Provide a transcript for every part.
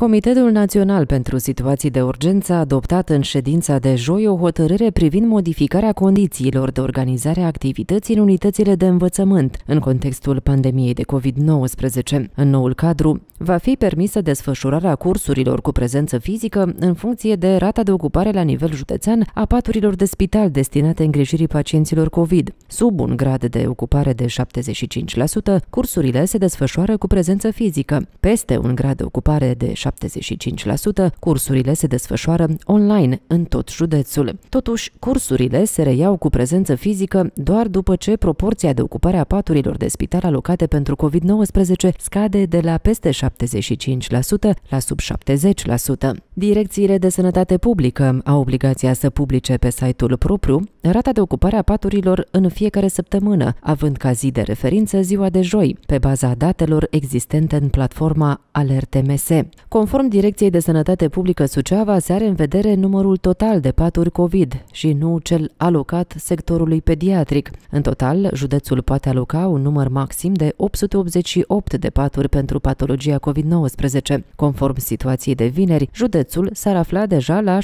Comitetul Național pentru Situații de Urgență a adoptat în ședința de joi o hotărâre privind modificarea condițiilor de organizare a activității în unitățile de învățământ în contextul pandemiei de COVID-19. În noul cadru, va fi permisă desfășurarea cursurilor cu prezență fizică în funcție de rata de ocupare la nivel județean a paturilor de spital destinate îngrijirii pacienților COVID. Sub un grad de ocupare de 75%, cursurile se desfășoară cu prezență fizică. Peste un grad de ocupare de 75%, 75%, cursurile se desfășoară online în tot județul. Totuși, cursurile se reiau cu prezență fizică doar după ce proporția de ocupare a paturilor de spital alocate pentru COVID-19 scade de la peste 75% la sub 70%. Direcțiile de sănătate publică au obligația să publice pe site-ul propriu rata de ocupare a paturilor în fiecare săptămână, având ca zi de referință ziua de joi, pe baza datelor existente în platforma Alerte MS. Conform Direcției de Sănătate Publică Suceava, se are în vedere numărul total de paturi COVID și nu cel alocat sectorului pediatric. În total, județul poate aloca un număr maxim de 888 de paturi pentru patologia COVID-19. Conform situației de vineri, județul s-ar afla deja la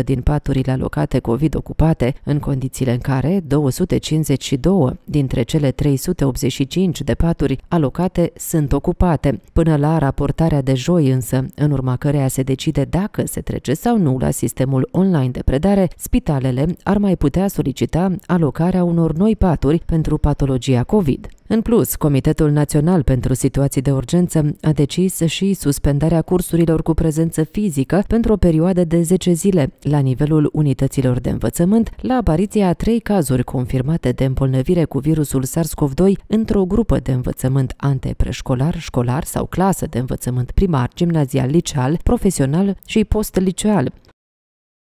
65% din paturile alocate COVID ocupate, în condițiile în care 252 dintre cele 385 de paturi alocate sunt ocupate. Până la raportarea de de joi însă, în urma căreia se decide dacă se trece sau nu la sistemul online de predare, spitalele ar mai putea solicita alocarea unor noi paturi pentru patologia COVID. În plus, Comitetul Național pentru Situații de Urgență a decis și suspendarea cursurilor cu prezență fizică pentru o perioadă de 10 zile la nivelul unităților de învățământ la apariția a trei cazuri confirmate de îmbolnăvire cu virusul SARS-CoV-2 într-o grupă de învățământ antepreșcolar, școlar sau clasă de învățământ primar, gimnazial, liceal, profesional și post-liceal.